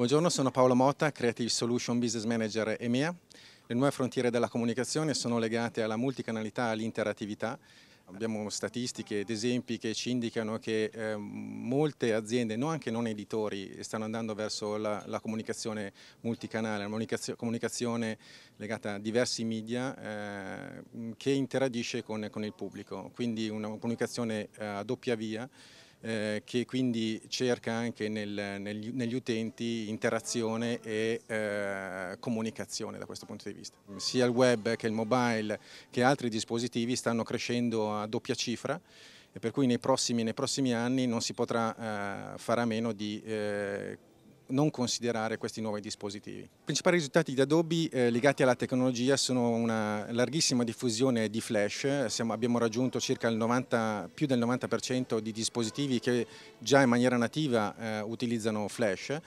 Buongiorno, sono Paolo Motta, Creative Solution Business Manager EMEA. Le nuove frontiere della comunicazione sono legate alla multicanalità e all'interattività. Abbiamo statistiche ed esempi che ci indicano che eh, molte aziende, non anche non editori, stanno andando verso la, la comunicazione multicanale, la comunicazione legata a diversi media eh, che interagisce con, con, il pubblico, quindi una comunicazione eh, a doppia via eh, che quindi cerca anche nel, nel, negli utenti interazione e eh, comunicazione da questo punto di vista. Sia il web che il mobile che altri dispositivi stanno crescendo a doppia cifra e per cui nei prossimi, nei prossimi anni non si potrà eh, fare a meno di eh, non considerare questi nuovi dispositivi. I principali risultati di Adobe eh, legati alla tecnologia sono una larghissima diffusione di flash, Siamo, abbiamo raggiunto circa 90, più del 90% di dispositivi che già in maniera nativa eh, utilizzano flash.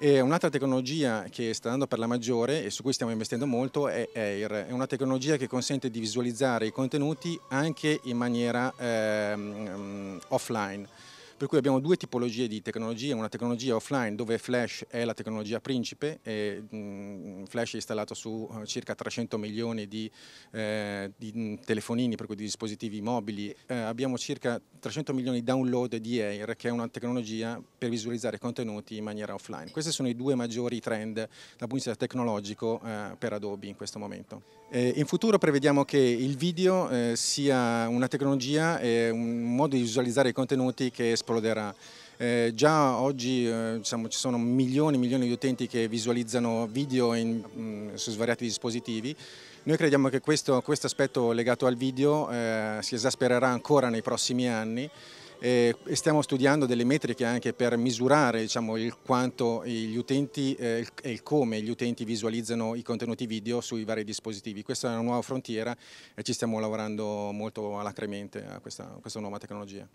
un'altra tecnologia che sta andando per la maggiore e su cui stiamo investendo molto è Air, è una tecnologia che consente di visualizzare i contenuti anche in maniera ehm, offline. Per cui abbiamo due tipologie di tecnologie, una tecnologia offline dove Flash è la tecnologia principe, e, mh, mm, Flash è installato su eh, circa 300 milioni di, eh, di mm, telefonini, per cui di dispositivi mobili, eh, abbiamo circa 300 milioni di download di Air che è una tecnologia per visualizzare contenuti in maniera offline. Questi sono i due maggiori trend dal punto di vista tecnologico eh, per Adobe in questo momento. Eh, in futuro prevediamo che il video eh, sia una tecnologia e un modo di visualizzare i contenuti che è esploderà. Eh, già oggi eh, diciamo, ci sono milioni e milioni di utenti che visualizzano video in, mh, mm, su svariati dispositivi. Noi crediamo che questo, questo aspetto legato al video eh, si esaspererà ancora nei prossimi anni eh, e stiamo studiando delle metriche anche per misurare diciamo, il quanto gli utenti eh, e il come gli utenti visualizzano i contenuti video sui vari dispositivi. Questa è una nuova frontiera e ci stiamo lavorando molto alacremente a questa, a questa nuova tecnologia.